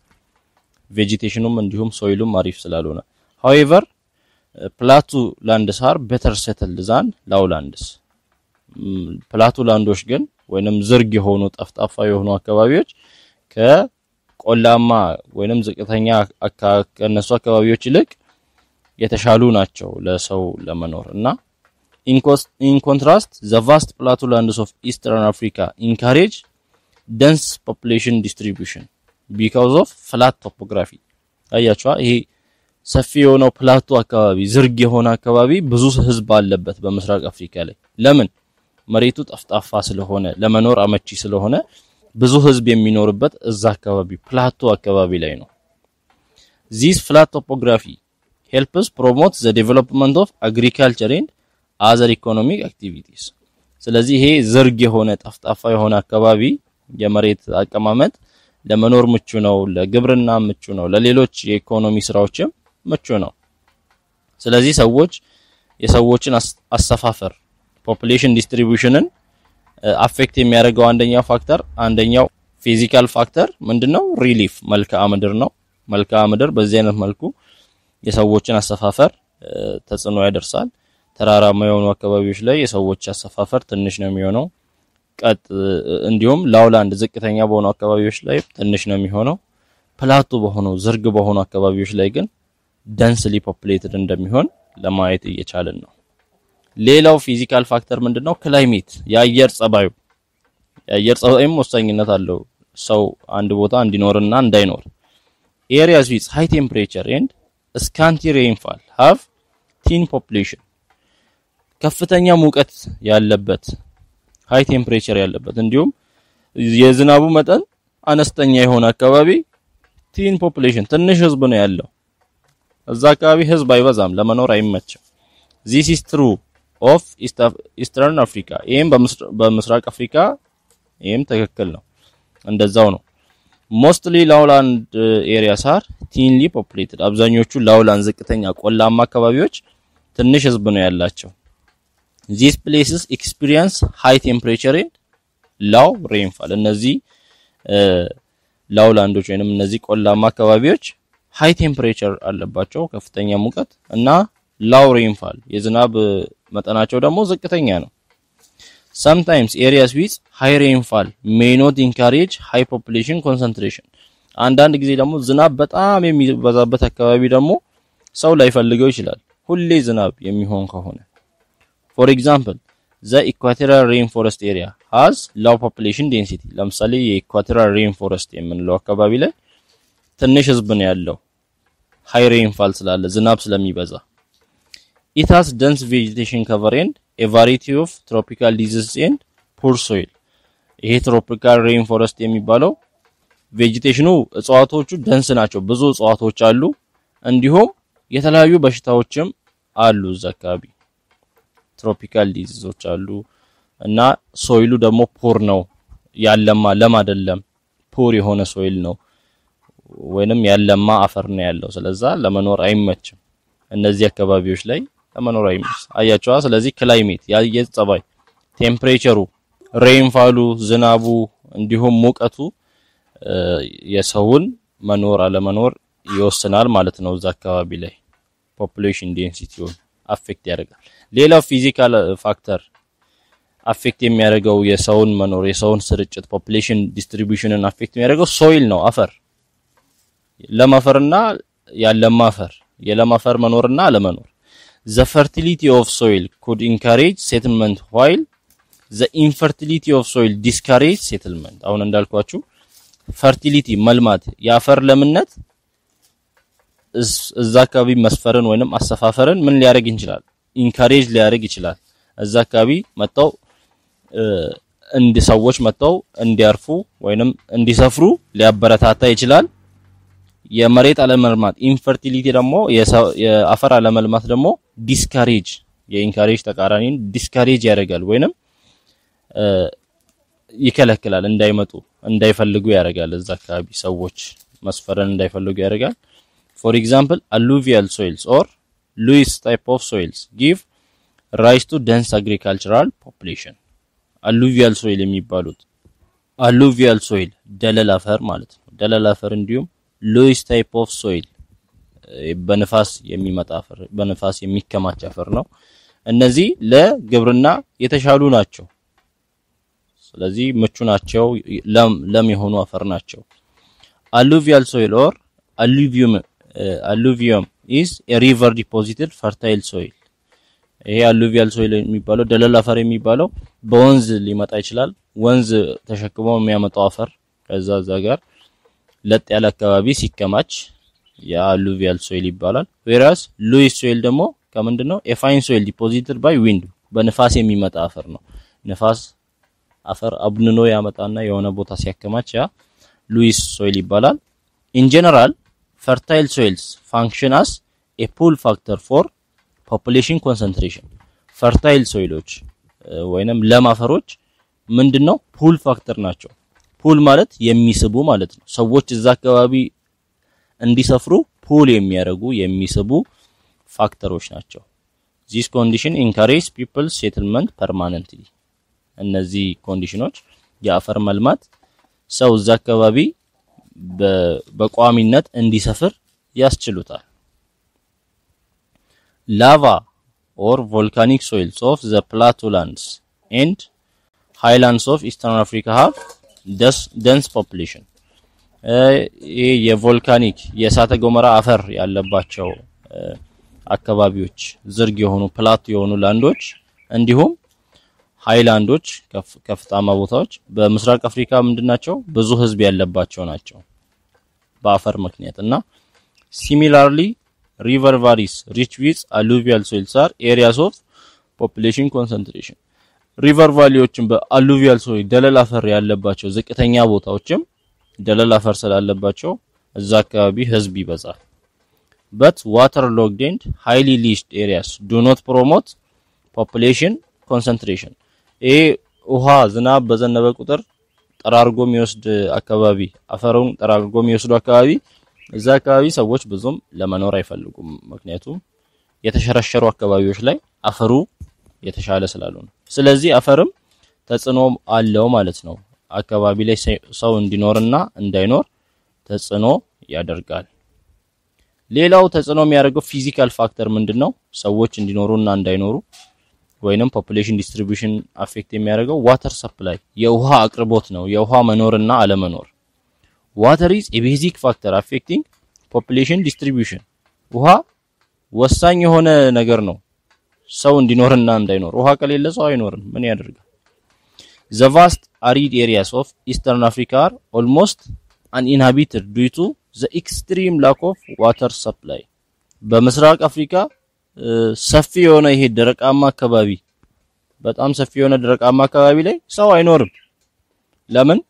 ቬጂቴሽኑም እንዲሁም ሶይሉም አሪፍ ስላልሆነ ሀዌቨር ፕላቱ ላንድስ አር ቤተር ሴትልድ ዛን ላው ላንድስ ፕላቱ ላንዶች ግን ወይንም ዝርግ የሆኑ ጠፍጣፋ የሆኑ አካባቢዎች ከቆላማ ወይንም ዝቅተኛ ከነሱ አካባቢዎች ይልቅ የተሻሉ ናቸው ለሰው ለመኖር እና ኢን ኮንትራስት ዘ ቫስት ፕላቶ ላንድስ ኦፍ ኢስተርን አፍሪካ ኢንካሬጅ ደንስ ፖፑሌሽን ዲስትሪቢዩሽን ቢካውዝ ኦፍ ፍላት ቶፖግራፊ። አያችኋ፣ ይሄ ሰፊ የሆነው ፕላቶ አካባቢ ዝርግ የሆነ አካባቢ ብዙ ህዝብ አለበት በምስራቅ አፍሪካ ላይ። ለምን? መሬቱ ጠፍጣፋ ስለሆነ ለመኖር አመቺ ስለሆነ ብዙ ህዝብ የሚኖርበት እዛ አካባቢ ፕላቶ አካባቢ ላይ ነው። ዚስ ፍላት ቶፖግራፊ ሄልፕስ ፕሮሞት ዘ ዴቨሎፕመንት ኦፍ አግሪካልቸር ኤንድ አዘር ኢኮኖሚክ አክቲቪቲስ። ስለዚህ ይሄ ዝርግ የሆነ ጠፍጣፋ የሆነ አካባቢ የመሬት አቀማመጥ ለመኖር ምቹ ነው፣ ለግብርና ምቹ ነው፣ ለሌሎች የኢኮኖሚ ስራዎችም ምቹ ነው። ስለዚህ ሰዎች የሰዎችን አሰፋፈር ፖፑሌሽን ዲስትሪቢሽንን አፌክት የሚያደርገው አንደኛው ፋክተር አንደኛው ፊዚካል ፋክተር ምንድነው? ሪሊፍ መልክዓ ምድር ነው። መልክዓ ምድር በዚህ አይነት መልኩ የሰዎችን አሰፋፈር ተጽዕኖ ያደርሳል። ተራራማ የሆኑ አካባቢዎች ላይ የሰዎች አሰፋፈር ትንሽ ነው የሚሆነው። ቀጥ እንዲሁም ላውላንድ ዝቅተኛ በሆኑ አካባቢዎች ላይ ትንሽ ነው የሚሆነው። ፕላቶ በሆኑ ዝርግ በሆኑ አካባቢዎች ላይ ግን ደንስሊ ፖፕሌትድ እንደሚሆን ለማየት እየቻልን ነው። ሌላው ፊዚካል ፋክተር ምንድነው? ክላይሜት የአየር ጸባዩ። የአየር ጸባዩም ወሳኝነት አለው ሰው አንድ ቦታ እንዲኖርና እንዳይኖር። ኤሪያስ ዊዝ ሃይ ቴምፕሬቸር ኤንድ scanty rainfall have thin population ከፍተኛ ሙቀት ያለበት ሃይ ቴምፕሬቸር ያለበት እንዲሁም የዝናቡ መጠን አነስተኛ የሆነ አካባቢ ቲን ፖፑሌሽን ትንሽ ህዝብ ነው ያለው። እዛ አካባቢ ህዝብ አይበዛም፣ ለመኖር አይመችም። ዚስ ኢዝ ትሩ ኦፍ ኢስተርን አፍሪካ። ይሄም በምስራቅ አፍሪካ ይሄም ትክክል ነው። እንደዛው ነው። ሞስትሊ ላውላንድ ኤሪያስ አር ቲንሊ ፖፕሌትድ። አብዛኞቹ ላውላንድ ዝቅተኛ ቆላማ አካባቢዎች ትንሽ ህዝብ ነው ያላቸው። ዚስ ፕሌስስ ኤክስፒሪየንስ ሃይ ቴምፕሬቸር ኤንድ ላው ሬንፋል። እነዚህ ላውላንዶች uh, ወይንም እነዚህ ቆላማ አካባቢዎች ሃይ ቴምፕሬቸር አለባቸው፣ ከፍተኛ ሙቀት እና ላው ሬንፋል፣ የዝናብ uh, መጠናቸው ደግሞ ዝቅተኛ ነው። Sometimes areas with high rainfall may not encourage high population concentration። አንዳንድ ጊዜ ደግሞ ዝናብ በጣም የሚበዛበት አካባቢ ደግሞ ሰው ላይፈልገው ይችላል፣ ሁሌ ዝናብ የሚሆን ከሆነ። ፎር ኤግዛምፕል ዘ ኢኳቶሪያል ሬን ኤሪያ ሃዝ ላው ፖፑሌሽን ዴንሲቲ። ለምሳሌ የኢኳቶሪያል ሬን ፎረስት የምንለው አካባቢ ላይ ትንሽ ህዝብ ነው ያለው፣ ሃይ ሬንፋል ስላለ ዝናብ ስለሚበዛ። ኢት ሃዝ ደንስ ቬጂቴሽን ከቨር ኤንድ ኤ ቫሪቲ ኦፍ ትሮፒካል ዲዚዝ ኤንድ ፑር ሶይል። ይሄ ትሮፒካል ሬን ፎረስት የሚባለው ቬጂቴሽኑ እጽዋቶቹ ደንስ ናቸው፣ ብዙ እጽዋቶች አሉ። እንዲሁም የተለያዩ በሽታዎችም አሉ እዛ አካባቢ ትሮፒካል ዲዚዞች አሉ እና ሶይሉ ደግሞ ፑር ነው ያለማ ለም አይደለም፣ ፑር የሆነ ሶይል ነው ወይንም ያለማ አፈር ነው ያለው። ስለዛ ለመኖር አይመችም እነዚህ አካባቢዎች ላይ ከመኖር አይመልስ አያቸዋ። ስለዚህ ክላይሜት የአየር ጸባይ፣ ቴምፕሬቸሩ፣ ሬንፋሉ፣ ዝናቡ እንዲሁም ሙቀቱ የሰውን መኖር አለመኖር ይወስናል ማለት ነው። እዛ አካባቢ ላይ ፖፑሌሽን ዴንሲቲውን አፌክት ያደርጋል። ሌላው ፊዚካል ፋክተር አፌክት የሚያደርገው የሰውን መኖር የሰውን ስርጭት ፖፑሌሽን ዲስትሪቢዩሽንን አፌክት የሚያደርገው ሶይል ነው፣ አፈር ለም አፈርና ያለማ አፈር የለም አፈር መኖርና አለመኖር the fertility of soil could encourage settlement while the infertility of soil discourage settlement። አሁን እንዳልኳችሁ ፈርቲሊቲ መልማት የአፈር ለምነት እዛ አካባቢ መስፈርን ወይንም አሰፋፈርን ምን ሊያደርግ ይችላል? ኢንካሬጅ ሊያደርግ ይችላል። እዛ አካባቢ መጣው እንዲ ሰዎች መጣው እንዲያርፉ ወይንም እንዲሰፍሩ ሊያበረታታ ይችላል። የመሬት አለመልማት ኢንፈርቲሊቲ ደግሞ የአፈር አለመልማት ደግሞ ዲስካሬጅ የኢንካሬጅ ተቃራኒን ዲስካሬጅ ያደርጋል ወይንም ይከለክላል፣ እንዳይመጡ እንዳይፈልጉ ያደርጋል። እዛ አካባቢ ሰዎች መስፈረን እንዳይፈልጉ ያደርጋል። ፎር ኤግዛምፕል አሉቪያል ሶይልስ ኦር ሉዊስ ታይፕ ኦፍ ሶይልስ ጊቭ ራይስ ቱ ደንስ አግሪካልቸራል ፖፕሌሽን። አሉቪያል ሶይል የሚባሉት አሉቪያል ሶይል ደለል አፈር ማለት ነው። ደለል አፈር እንዲሁም ሉዊስ ታይፕ ኦፍ ሶይል በንፋስ የሚመጣ አፈር በንፋስ የሚከማች አፈር ነው። እነዚህ ለግብርና የተሻሉ ናቸው። ስለዚህ ምቹ ናቸው። ለም ለም የሆኑ አፈር ናቸው። አሉቪያል ሶይል ኦር አሉቪየም አሉቪየም ኢዝ ኤ ሪቨር ዲፖዚትድ ፈርታይል ሶይል። ይሄ አሉቪያል ሶይል የሚባለው ደለል አፈር የሚባለው በወንዝ ሊመጣ ይችላል። ወንዝ ተሸክሞ የሚያመጣው አፈር ከዛ እዛ ጋር ለጥ ያለ አካባቢ ሲከማች የአሉቪያል ሶይል ይባላል። ዌራስ ሉዊስ ሶይል ደግሞ ከምንድን ነው? ኤፋይን ሶይል ዲፖዚትድ ባይ ዊንድ፣ በንፋስ የሚመጣ አፈር ነው። ንፋስ አፈር አብንኖ ያመጣና የሆነ ቦታ ሲያከማች ያ ሉዊስ ሶይል ይባላል። ኢን ጀነራል ፈርታይል ሶይልስ ፋንክሽን አስ ኤ ፑል ፋክተር ፎር ፖፑሌሽን ኮንሰንትሬሽን። ፈርታይል ሶይሎች ወይንም ለም አፈሮች ምንድነው ፑል ፋክተር ናቸው ፑል ማለት የሚስቡ ማለት ነው። ሰዎች እዛ አካባቢ እንዲሰፍሩ ፑል የሚያደርጉ የሚስቡ ፋክተሮች ናቸው። ዚስ ኮንዲሽን ኢንካሬጅ ፒፕል ሴትልመንት ፐርማነንትሊ። እነዚህ ኮንዲሽኖች የአፈር መልማት ሰው እዛ አካባቢ በቋሚነት እንዲሰፍር ያስችሉታል። ላቫ ኦር ቮልካኒክ ሶይልስ ኦፍ ዘ ፕላቶ ላንድስ ኤንድ ሃይላንድስ ኦፍ ኢስተርን አፍሪካ ሃቭ ደንስ ፖፕሌሽን ይህ የቮልካኒክ የእሳተ ገሞራ አፈር ያለባቸው አካባቢዎች ዝርግ የሆኑ ፕላቱ የሆኑ ላንዶች እንዲሁም ሃይላንዶች ከፍታማ ቦታዎች በምስራቅ አፍሪካ ምንድናቸው ብዙ ህዝብ ያለባቸው ናቸው በአፈር ምክንያት እና ሲሚላርሊ ሪቨር ቫሪስ ሪች ዊዝ አሉቪያል ሶይልስ አር ኤሪያስ ኦፍ ፖፑሌሽን ኮንሰንትሬሽን ሪቨር ቫሊዎችን በአሉቪያል ሶይል ደለል አፈር ያለባቸው ዝቅተኛ ቦታዎችም ደለል አፈር ስላለባቸው እዛ አካባቢ ህዝብ ይበዛል። በት ዋተር ሎግድ ኤንድ ሃይሊ ሊስድ ኤሪያስ ዱ ኖት ፕሮሞት ፖፑሌሽን ኮንሰንትሬሽን። ይሄ ውሃ ዝናብ በዘነበ ቁጥር ጠራርጎ የሚወስድ አካባቢ አፈሩን ጠራርጎ የሚወስዱ አካባቢ እዛ አካባቢ ሰዎች ብዙም ለመኖር አይፈልጉም። ምክንያቱም የተሸረሸሩ አካባቢዎች ላይ አፈሩ የተሻለ ነው። ስለዚህ አፈርም ተጽዕኖ አለው ማለት ነው። አካባቢ ላይ ሰው እንዲኖርና እንዳይኖር ተጽዕኖ ያደርጋል። ሌላው ተጽዕኖ የሚያደርገው ፊዚካል ፋክተር ምንድን ነው? ሰዎች እንዲኖሩና እንዳይኖሩ ወይንም ፖፑሌሽን ዲስትሪቢዩሽን አፌክት የሚያደርገው ዋተር ሰፕላይ የውሃ አቅርቦት ነው። የውሃ መኖርና አለመኖር። ዋተር ኢዝ የቤዚክ ፋክተር አፌክቲንግ ፖፑሌሽን ዲስትሪቢዩሽን ውሃ ወሳኝ የሆነ ነገር ነው ሰው እንዲኖርና እንዳይኖር። ውሃ ከሌለ ሰው አይኖርም። ምን ያደርጋል? ዘ ቫስት አሪድ ኤሪያስ ኦፍ ኢስተርን አፍሪካ አር ኦልሞስት አንኢንሃቢትድ ዱ ቱ ዘ ኤክስትሪም ላክ ኦፍ ዋተር ሰፕላይ። በምስራቅ አፍሪካ ሰፊ የሆነ ይሄ ደረቃማ አካባቢ በጣም ሰፊ የሆነ ደረቃማ አካባቢ ላይ ሰው አይኖርም። ለምን?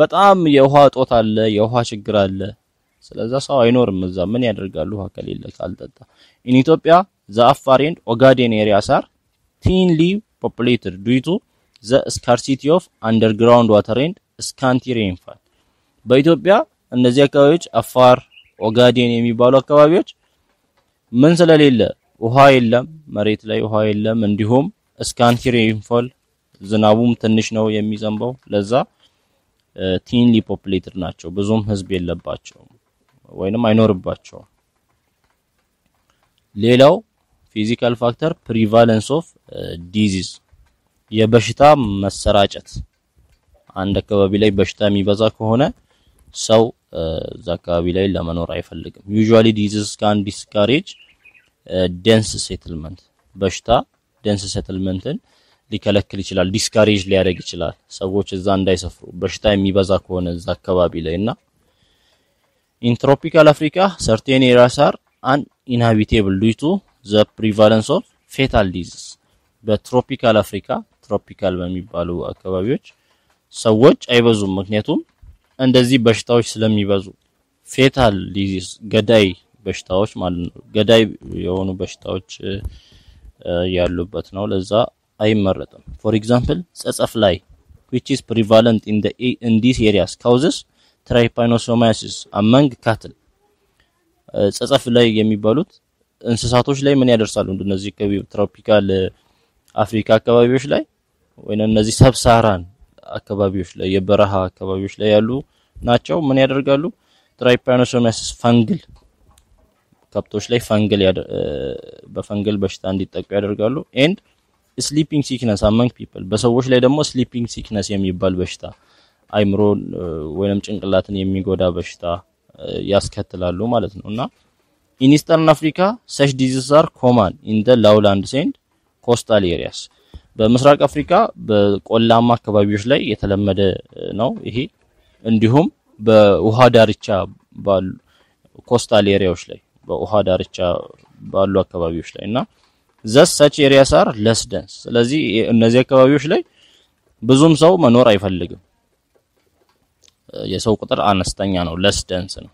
በጣም የውሃ እጦት አለ፣ የውሃ ችግር አለ። ስለዛ ሰው አይኖርም እዛ። ምን ያደርጋሉ? ውሃ ከሌለ ካልጠጣ ኢን ኢትዮጵያ ዘ አፋር ኤንድ ኦጋዴን ኤሪያስ አር ቲንሊ ፖፑሌትድ ዲው ቱ ዘ ስካርሲቲ ኦፍ አንደርግራውንድ ዋተር ኤንድ ስካንቲ ሬንፋል። በኢትዮጵያ እነዚህ አካባቢዎች አፋር፣ ኦጋዴን የሚባሉ አካባቢዎች ምን ስለሌለ ውሃ የለም፣ መሬት ላይ ውሃ የለም። እንዲሁም ስካንቲ ሬንፋል ዝናቡም ትንሽ ነው የሚዘንበው። ለዛ ቲንሊ ፖፑሌትድ ናቸው፣ ብዙም ህዝብ የለባቸውም ወይንም አይኖርባቸውም። ሌላው ፊዚካል ፋክተር ፕሪቫለንስ ኦፍ ዲዚዝ የበሽታ መሰራጨት አንድ አካባቢ ላይ በሽታ የሚበዛ ከሆነ ሰው እዛ አካባቢ ላይ ለመኖር አይፈልግም። ዩዥዋሊ ዲዚዝ ካን ዲስካሬጅ ደንስ ሴትልመንት በሽታ ደንስ ሴትልመንትን ሊከለክል ይችላል፣ ዲስካሬጅ ሊያደርግ ይችላል። ሰዎች እዛ እንዳይሰፍሩ በሽታ የሚበዛ ከሆነ እዛ አካባቢ ላይ እና ኢን አፍሪካ ሰርቴን ኤሪያስ አር አንኢንሃቢቴብል ዲዩ ዘ ፕሪቫለንስ ኦፍ ፌታል ዲዚዝ በትሮፒካል አፍሪካ ትሮፒካል በሚባሉ አካባቢዎች ሰዎች አይበዙም። ምክንያቱም እንደዚህ በሽታዎች ስለሚበዙ ፌታል ዲዚዝ ገዳይ በሽታዎች ማለት ነው። ገዳይ የሆኑ በሽታዎች ያሉበት ነው። ለዛ አይመረጥም። ፎር ኤግዛምፕል ጸጸፍ ላይ which is prevalent in the in these areas causes trypanosomiasis among cattle ጸጸፍ ላይ የሚባሉት እንስሳቶች ላይ ምን ያደርሳሉ? እንደነዚህ ትሮፒካል አፍሪካ አካባቢዎች ላይ ወይ እነዚህ ሰብሳራን አካባቢዎች ላይ የበረሃ አካባቢዎች ላይ ያሉ ናቸው። ምን ያደርጋሉ? ትራይፓኖሶሚያስ ፈንግል ከብቶች ላይ ፈንግል በፈንግል በሽታ እንዲጠቁ ያደርጋሉ። ኤንድ ስሊፒንግ ሲክነስ አመንግ ፒፕል በሰዎች ላይ ደግሞ ስሊፒንግ ሲክነስ የሚባል በሽታ አይምሮን ወይንም ጭንቅላትን የሚጎዳ በሽታ ያስከትላሉ ማለት ነው እና In Eastern Africa, such diseases are common in the lowlands and coastal areas. በምስራቅ አፍሪካ በቆላማ አካባቢዎች ላይ የተለመደ uh, ነው ይሄ። እንዲሁም በውሃ ዳርቻ ባሉ ኮስታል ኤሪያዎች ላይ በውሃ ዳርቻ ባሉ አካባቢዎች ላይ እና ዘስ ሰች ኤሪያስ አር ለስ ደንስ። ስለዚህ እነዚህ አካባቢዎች ላይ ብዙም ሰው መኖር አይፈልግም። uh, የሰው ቁጥር አነስተኛ ነው፣ ለስ ደንስ ነው።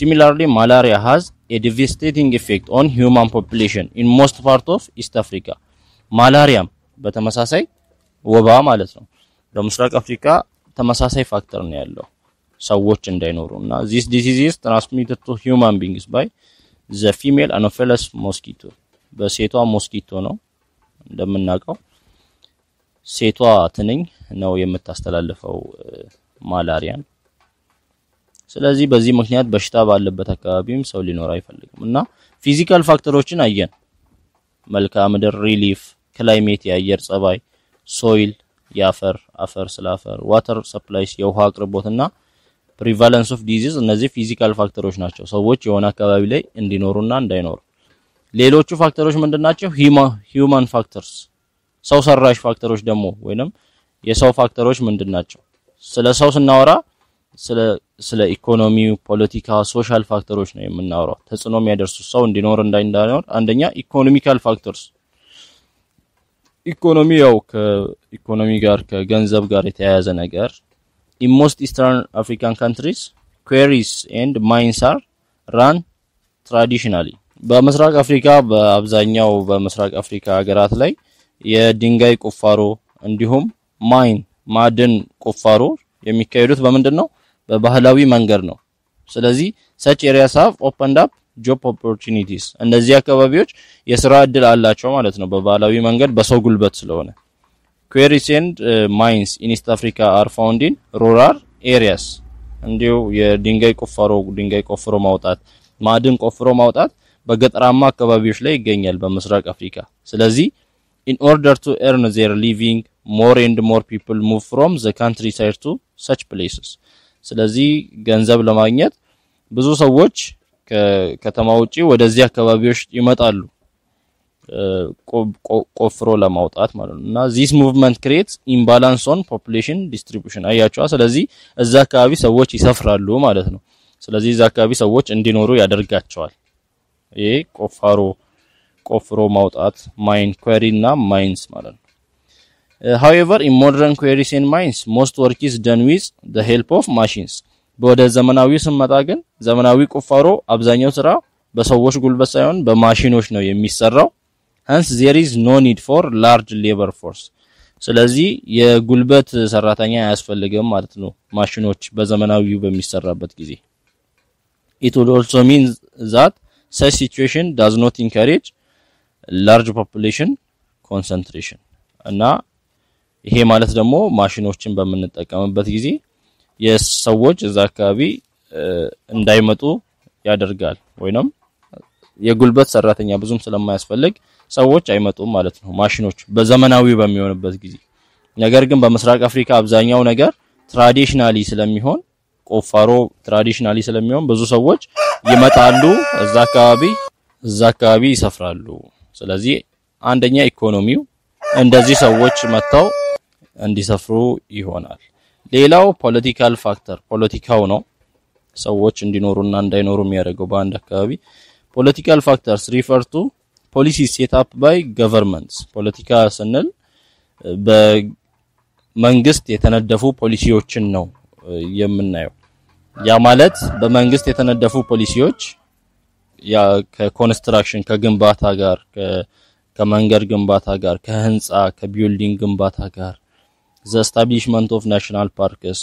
ሲሚላርሊ ማላሪያ ሃዝ a devastating effect on human population in most part of east africa ማላሪያም በተመሳሳይ ወባ ማለት ነው። በምስራቅ አፍሪካ ተመሳሳይ ፋክተር ነው ያለው ሰዎች እንዳይኖሩ እና this disease is transmitted to human beings by the female anopheles mosquito በሴቷ ሞስኪቶ ነው እንደምናውቀው ሴቷ ትንኝ ነው የምታስተላልፈው ማላሪያን። ስለዚህ በዚህ ምክንያት በሽታ ባለበት አካባቢም ሰው ሊኖር አይፈልግም እና ፊዚካል ፋክተሮችን አየን። መልክዓ ምድር ሪሊፍ፣ ክላይሜት፣ የአየር ጸባይ፣ ሶይል፣ የአፈር አፈር ስለ አፈር፣ ዋተር ሰፕላይስ፣ የውሃ አቅርቦት እና ፕሪቫለንስ ኦፍ ዲዚዝ እነዚህ ፊዚካል ፋክተሮች ናቸው፣ ሰዎች የሆነ አካባቢ ላይ እንዲኖሩና እንዳይኖሩ። ሌሎቹ ፋክተሮች ምንድን ናቸው? ሂውማን ፋክተርስ፣ ሰው ሰራሽ ፋክተሮች ደግሞ ወይንም የሰው ፋክተሮች ምንድን ናቸው? ስለ ሰው ስናወራ ስለ ኢኮኖሚ፣ ፖለቲካ፣ ሶሻል ፋክተሮች ነው የምናወራው። ተጽዕኖ የሚያደርሱ ሰው እንዲኖር እንዳይኖር፣ አንደኛ ኢኮኖሚካል ፋክተርስ ኢኮኖሚ ያው ከኢኮኖሚ ጋር ከገንዘብ ጋር የተያያዘ ነገር ኢን ሞስት ኢስተርን አፍሪካን ካንትሪስ ኩዌሪስ ኤንድ ማይንስ አር ራን ትራዲሽናሊ በምስራቅ አፍሪካ በአብዛኛው በምስራቅ አፍሪካ ሀገራት ላይ የድንጋይ ቁፋሮ እንዲሁም ማይን ማዕድን ቁፋሮ የሚካሄዱት በምንድን ነው? በባህላዊ መንገድ ነው። ስለዚህ ሰች ኤሪያስ ሃቭ ኦፕንድ አፕ ጆብ ኦፖርቹኒቲስ እነዚህ አካባቢዎች የስራ እድል አላቸው ማለት ነው። በባህላዊ መንገድ በሰው ጉልበት ስለሆነ ኩዌሪስ ኤንድ ማይንስ ኢን ኢስት አፍሪካ አር ፋውንድ ሩራል ኤሪያስ እንዲሁ የድንጋይ ቁፋሮ ድንጋይ ቆፍሮ ማውጣት፣ ማዕድን ቆፍሮ ማውጣት በገጠራማ አካባቢዎች ላይ ይገኛል በምስራቅ አፍሪካ። ስለዚህ ኢን ኦርደር ቱ ኤርን ዜር ሊቪንግ ሞር ኤንድ ሞር ፒፕል ሙቭ ፍሮም ዘ ካንትሪ ሳይድ ቱ ሰች ፕሌስስ ስለዚህ ገንዘብ ለማግኘት ብዙ ሰዎች ከከተማ ውጪ ወደዚህ አካባቢዎች ይመጣሉ ቆፍሮ ለማውጣት ማለት ነው። እና ዚስ ሙቭመንት ክሬት ኢምባላንስ ኦን ፖፑሌሽን ዲስትሪቢዩሽን አያቸዋ። ስለዚህ እዛ አካባቢ ሰዎች ይሰፍራሉ ማለት ነው። ስለዚህ እዛ አካባቢ ሰዎች እንዲኖሩ ያደርጋቸዋል። ይሄ ቆፋሮ ቆፍሮ ማውጣት ማይን ኳሪ እና ማይንስ ማለት ነው። Uh, however, in modern queries and mines, most work is done with the help of machines. ወደ ዘመናዊ ስንመጣ ግን ዘመናዊ ቁፋሮ አብዛኛው ስራ በሰዎች ጉልበት ሳይሆን በማሽኖች ነው የሚሰራው። ሀንስ ዜር ኢዝ ኖ ኒድ ፎር ላርጅ ሌበር ፎርስ። ስለዚህ የጉልበት ሰራተኛ አያስፈልግም ማለት ነው ማሽኖች በዘመናዊ በሚሰራበት ጊዜ። ኢት ውድ ኦልሶ ሚን ዛት ሰች ሲቹዌሽን ዳዝ ኖት ኢንካሬጅ ላርጅ ፖፑሌሽን ኮንሰንትሬሽን እና ይሄ ማለት ደግሞ ማሽኖችን በምንጠቀምበት ጊዜ የሰዎች እዛ አካባቢ እንዳይመጡ ያደርጋል ወይንም የጉልበት ሰራተኛ ብዙም ስለማያስፈልግ ሰዎች አይመጡም ማለት ነው። ማሽኖች በዘመናዊ በሚሆንበት ጊዜ ነገር ግን በምስራቅ አፍሪካ አብዛኛው ነገር ትራዲሽናሊ ስለሚሆን ቆፋሮ ትራዲሽናሊ ስለሚሆን ብዙ ሰዎች ይመጣሉ፣ እዛ አካባቢ እዛ አካባቢ ይሰፍራሉ። ስለዚህ አንደኛ ኢኮኖሚው እንደዚህ ሰዎች መጥተው እንዲሰፍሩ ይሆናል። ሌላው ፖለቲካል ፋክተር ፖለቲካው ነው። ሰዎች እንዲኖሩና እንዳይኖሩ የሚያደርገው በአንድ አካባቢ ፖለቲካል ፋክተርስ ሪፈር ቱ ፖሊሲ ሴት አፕ ባይ ገቨርንመንትስ። ፖለቲካ ስንል በመንግስት የተነደፉ ፖሊሲዎችን ነው የምናየው። ያ ማለት በመንግስት የተነደፉ ፖሊሲዎች ያ ከኮንስትራክሽን ከግንባታ ጋር ከመንገድ ግንባታ ጋር ከህንፃ ከቢልዲንግ ግንባታ ጋር ዘ ስታብሊሽመንት ኦፍ ናሽናል ፓርክስ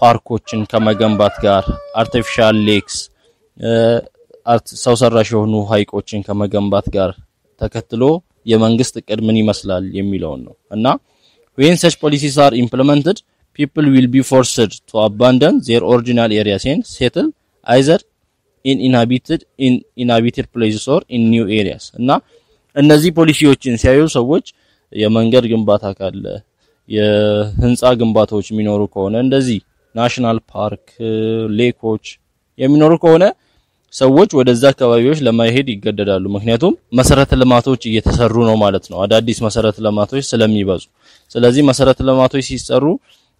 ፓርኮችን ከመገንባት ጋር አርቲፊሻል ሌክስ ሰው ሰራሽ የሆኑ ሀይቆችን ከመገንባት ጋር ተከትሎ የመንግስት እቅድ ምን ይመስላል የሚለውን ነው እና ዌን ሰች ፖሊሲስ አር ኢምፕሊመንትድ ፒፕል ዊል ቢ ፎርስድ ቱ አባንደን ዜር ኦሪጂናል ኤሪያስ ኤንድ ሴትል አይዘር ኢን ኢንሃቢትድ ኢን ኢንሃቢትድ ፕሌስስ ኦር ኢን ኒው ኤሪያስ እና እነዚህ ፖሊሲዎችን ሲያዩ ሰዎች የመንገድ ግንባታ ካለ የህንፃ ግንባታዎች የሚኖሩ ከሆነ እንደዚህ ናሽናል ፓርክ፣ ሌኮች የሚኖሩ ከሆነ ሰዎች ወደዛ አካባቢዎች ለመሄድ ይገደዳሉ። ምክንያቱም መሰረተ ልማቶች እየተሰሩ ነው ማለት ነው፣ አዳዲስ መሰረተ ልማቶች ስለሚበዙ። ስለዚህ መሰረተ ልማቶች ሲሰሩ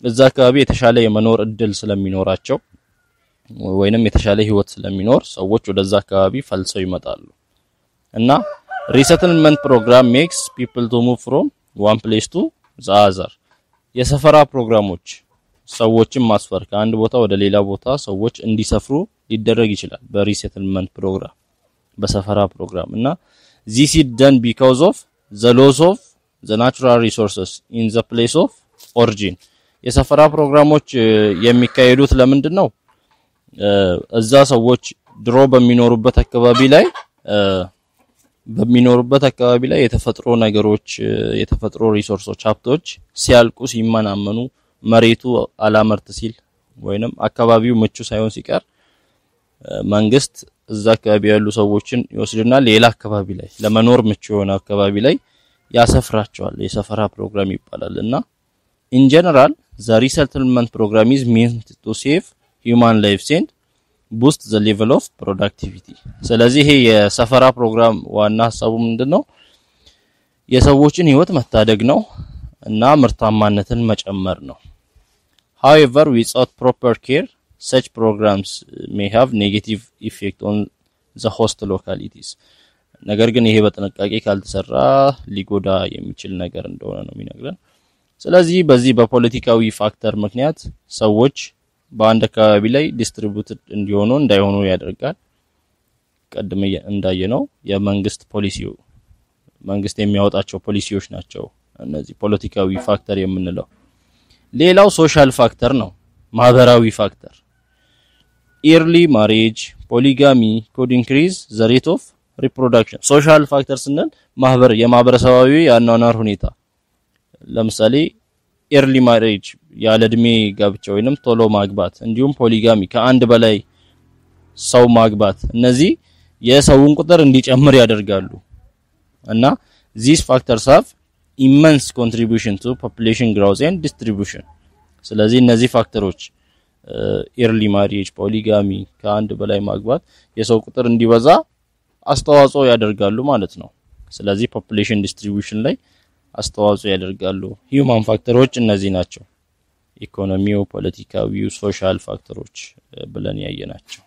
እዛ አካባቢ የተሻለ የመኖር እድል ስለሚኖራቸው ወይንም የተሻለ ህይወት ስለሚኖር ሰዎች ወደዛ አካባቢ ፈልሰው ይመጣሉ እና ሪሰትልመንት ፕሮግራም ሜክስ ፒፕል ቱ ሙቭ ፍሮም ዋን ፕሌስ ቱ ዘ አዘር የሰፈራ ፕሮግራሞች ሰዎችን ማስፈር ከአንድ ቦታ ወደ ሌላ ቦታ ሰዎች እንዲሰፍሩ ሊደረግ ይችላል። በሪሴትልመንት ፕሮግራም፣ በሰፈራ ፕሮግራም እና this is done because of the loss of the natural resources in the place of origin የሰፈራ ፕሮግራሞች የሚካሄዱት ለምንድን ነው? እዛ ሰዎች ድሮ በሚኖሩበት አካባቢ ላይ በሚኖሩበት አካባቢ ላይ የተፈጥሮ ነገሮች የተፈጥሮ ሪሶርሶች ሀብቶች ሲያልቁ ሲመናመኑ መሬቱ አላመርት ሲል ወይንም አካባቢው ምቹ ሳይሆን ሲቀር መንግስት እዛ አካባቢ ያሉ ሰዎችን ይወስድና ሌላ አካባቢ ላይ ለመኖር ምቹ የሆነ አካባቢ ላይ ያሰፍራቸዋል። የሰፈራ ፕሮግራም ይባላል እና ኢን ጀነራል ዘ ሪሰትልመንት ፕሮግራም ኢዝ ሜንት ቱ ሴቭ ሂውማን ላይፍ ሴንድ ቡስት ዘ ሌቨል ኦፍ ፕሮዳክቲቪቲ። ስለዚህ ይሄ የሰፈራ ፕሮግራም ዋና ሀሳቡ ምንድን ነው? የሰዎችን ህይወት መታደግ ነው እና ምርታማነትን መጨመር ነው። however without proper care such programs may have negative effect on the host localities ነገር ግን ይሄ በጥንቃቄ ካልተሰራ ሊጎዳ የሚችል ነገር እንደሆነ ነው የሚነግረን። ስለዚህ በዚህ በፖለቲካዊ ፋክተር ምክንያት ሰዎች በአንድ አካባቢ ላይ ዲስትሪቢዩትድ እንዲሆኑ እንዳይሆኑ ያደርጋል። ቀድም እንዳየ ነው የመንግስት ፖሊሲው መንግስት የሚያወጣቸው ፖሊሲዎች ናቸው። እነዚህ ፖለቲካዊ ፋክተር የምንለው ሌላው ሶሻል ፋክተር ነው፣ ማህበራዊ ፋክተር ኢርሊ ማሬጅ፣ ፖሊጋሚ ኮድ ኢንክሪዝ ዘ ሬት ኦፍ ሪፕሮዳክሽን። ሶሻል ፋክተር ስንል ማህበር የማህበረሰባዊ የአኗኗር ሁኔታ ለምሳሌ ኤርሊ ማሬጅ ያለ እድሜ ጋብቻ ወይንም ቶሎ ማግባት እንዲሁም ፖሊጋሚ ከአንድ በላይ ሰው ማግባት እነዚህ የሰውን ቁጥር እንዲጨምር ያደርጋሉ እና ዚስ ፋክተርስ ሃቭ ኢመንስ ኮንትሪቢዩሽን ቱ ፖፑሌሽን ግሮዝ ኤንድ ዲስትሪቢዩሽን። ስለዚህ እነዚህ ፋክተሮች ኢርሊ ማሪጅ፣ ፖሊጋሚ፣ ከአንድ በላይ ማግባት የሰው ቁጥር እንዲበዛ አስተዋጽኦ ያደርጋሉ ማለት ነው። ስለዚህ ፖፑሌሽን ዲስትሪቢዩሽን ላይ አስተዋጽኦ ያደርጋሉ። ሂውማን ፋክተሮች እነዚህ ናቸው። ኢኮኖሚው፣ ፖለቲካዊው፣ ሶሻል ፋክተሮች ብለን ያየናቸው